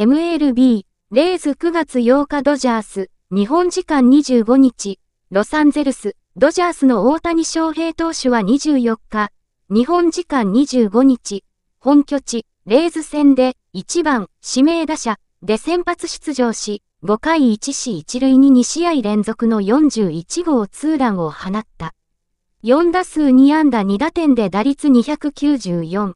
MLB、レイズ9月8日ドジャース、日本時間25日、ロサンゼルス、ドジャースの大谷翔平投手は24日、日本時間25日、本拠地、レイズ戦で1番指名打者で先発出場し、5回1死1塁に2試合連続の41号ツーランを放った。4打数2安打2打点で打率294。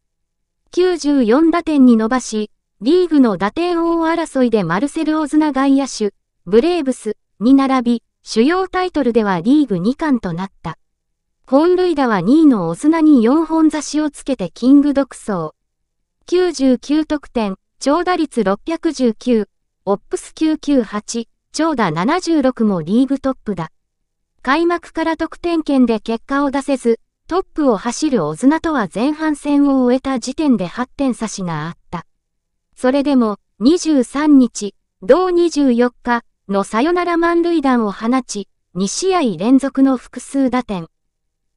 94打点に伸ばし、リーグの打点王争いでマルセル・オズナ外野手、ブレーブスに並び、主要タイトルではリーグ2冠となった。本塁打は2位のオズナに4本差しをつけてキング独走。99得点、長打率619、オップス998、長打76もリーグトップだ。開幕から得点圏で結果を出せず、トップを走るオズナとは前半戦を終えた時点で8点差しがあった。それでも、23日、同24日のサヨナラ満塁弾を放ち、2試合連続の複数打点。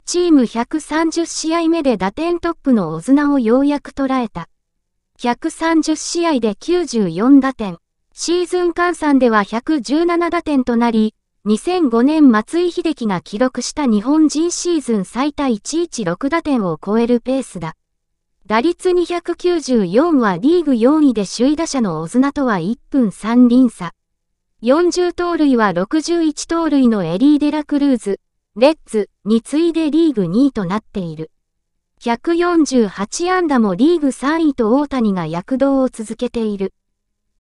チーム130試合目で打点トップのオズナをようやく捉えた。130試合で94打点。シーズン換算では117打点となり、2005年松井秀樹が記録した日本人シーズン最多116打点を超えるペースだ。打率294はリーグ4位で首位打者のオズナとは1分3厘差。40盗塁は61盗塁のエリー・デラクルーズ、レッツに次いでリーグ2位となっている。148安打もリーグ3位と大谷が躍動を続けている。